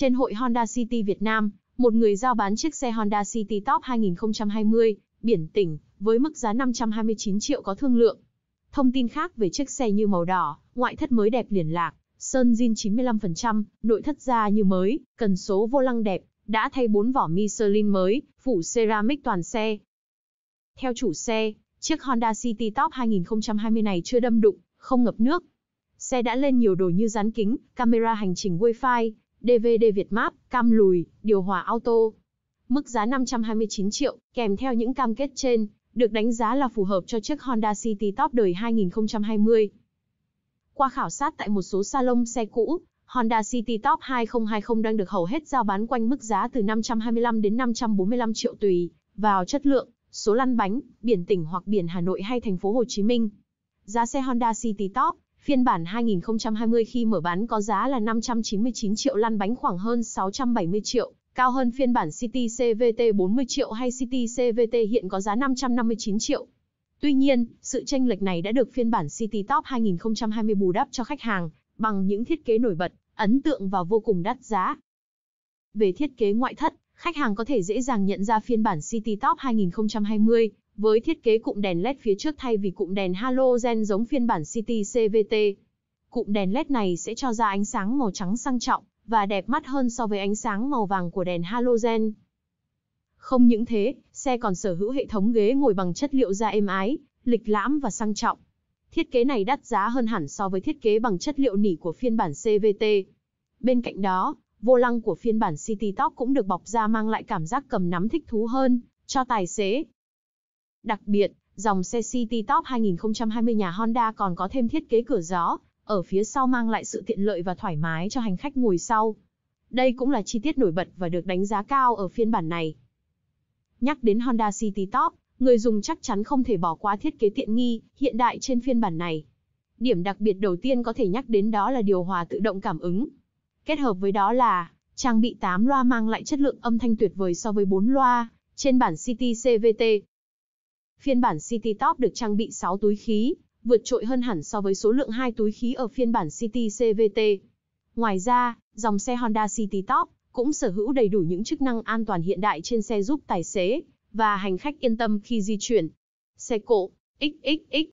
Trên hội Honda City Việt Nam, một người giao bán chiếc xe Honda City Top 2020, biển tỉnh, với mức giá 529 triệu có thương lượng. Thông tin khác về chiếc xe như màu đỏ, ngoại thất mới đẹp liền lạc, sơn zin 95%, nội thất da như mới, cần số vô lăng đẹp, đã thay 4 vỏ Michelin mới, phủ ceramic toàn xe. Theo chủ xe, chiếc Honda City Top 2020 này chưa đâm đụng, không ngập nước. Xe đã lên nhiều đồ như dán kính, camera hành trình Wi-Fi, DVD Việt Map, cam lùi, điều hòa auto. Mức giá 529 triệu, kèm theo những cam kết trên, được đánh giá là phù hợp cho chiếc Honda City Top đời 2020. Qua khảo sát tại một số salon xe cũ, Honda City Top 2020 đang được hầu hết giao bán quanh mức giá từ 525 đến 545 triệu tùy vào chất lượng, số lăn bánh, biển tỉnh hoặc biển Hà Nội hay thành phố Hồ Chí Minh. Giá xe Honda City Top Phiên bản 2020 khi mở bán có giá là 599 triệu lăn bánh khoảng hơn 670 triệu, cao hơn phiên bản City CVT 40 triệu hay City CVT hiện có giá 559 triệu. Tuy nhiên, sự chênh lệch này đã được phiên bản City Top 2020 bù đắp cho khách hàng bằng những thiết kế nổi bật, ấn tượng và vô cùng đắt giá. Về thiết kế ngoại thất, khách hàng có thể dễ dàng nhận ra phiên bản City Top 2020 với thiết kế cụm đèn LED phía trước thay vì cụm đèn halogen giống phiên bản City CVT. Cụm đèn LED này sẽ cho ra ánh sáng màu trắng sang trọng và đẹp mắt hơn so với ánh sáng màu vàng của đèn halogen. Không những thế, xe còn sở hữu hệ thống ghế ngồi bằng chất liệu da êm ái, lịch lãm và sang trọng. Thiết kế này đắt giá hơn hẳn so với thiết kế bằng chất liệu nỉ của phiên bản CVT. Bên cạnh đó, vô lăng của phiên bản City Top cũng được bọc da mang lại cảm giác cầm nắm thích thú hơn cho tài xế Đặc biệt, dòng xe City Top 2020 nhà Honda còn có thêm thiết kế cửa gió, ở phía sau mang lại sự tiện lợi và thoải mái cho hành khách ngồi sau. Đây cũng là chi tiết nổi bật và được đánh giá cao ở phiên bản này. Nhắc đến Honda City Top, người dùng chắc chắn không thể bỏ qua thiết kế tiện nghi, hiện đại trên phiên bản này. Điểm đặc biệt đầu tiên có thể nhắc đến đó là điều hòa tự động cảm ứng. Kết hợp với đó là trang bị 8 loa mang lại chất lượng âm thanh tuyệt vời so với 4 loa trên bản City CVT phiên bản City Top được trang bị 6 túi khí, vượt trội hơn hẳn so với số lượng 2 túi khí ở phiên bản City CVT. Ngoài ra, dòng xe Honda City Top cũng sở hữu đầy đủ những chức năng an toàn hiện đại trên xe giúp tài xế và hành khách yên tâm khi di chuyển. Xe cộ XXX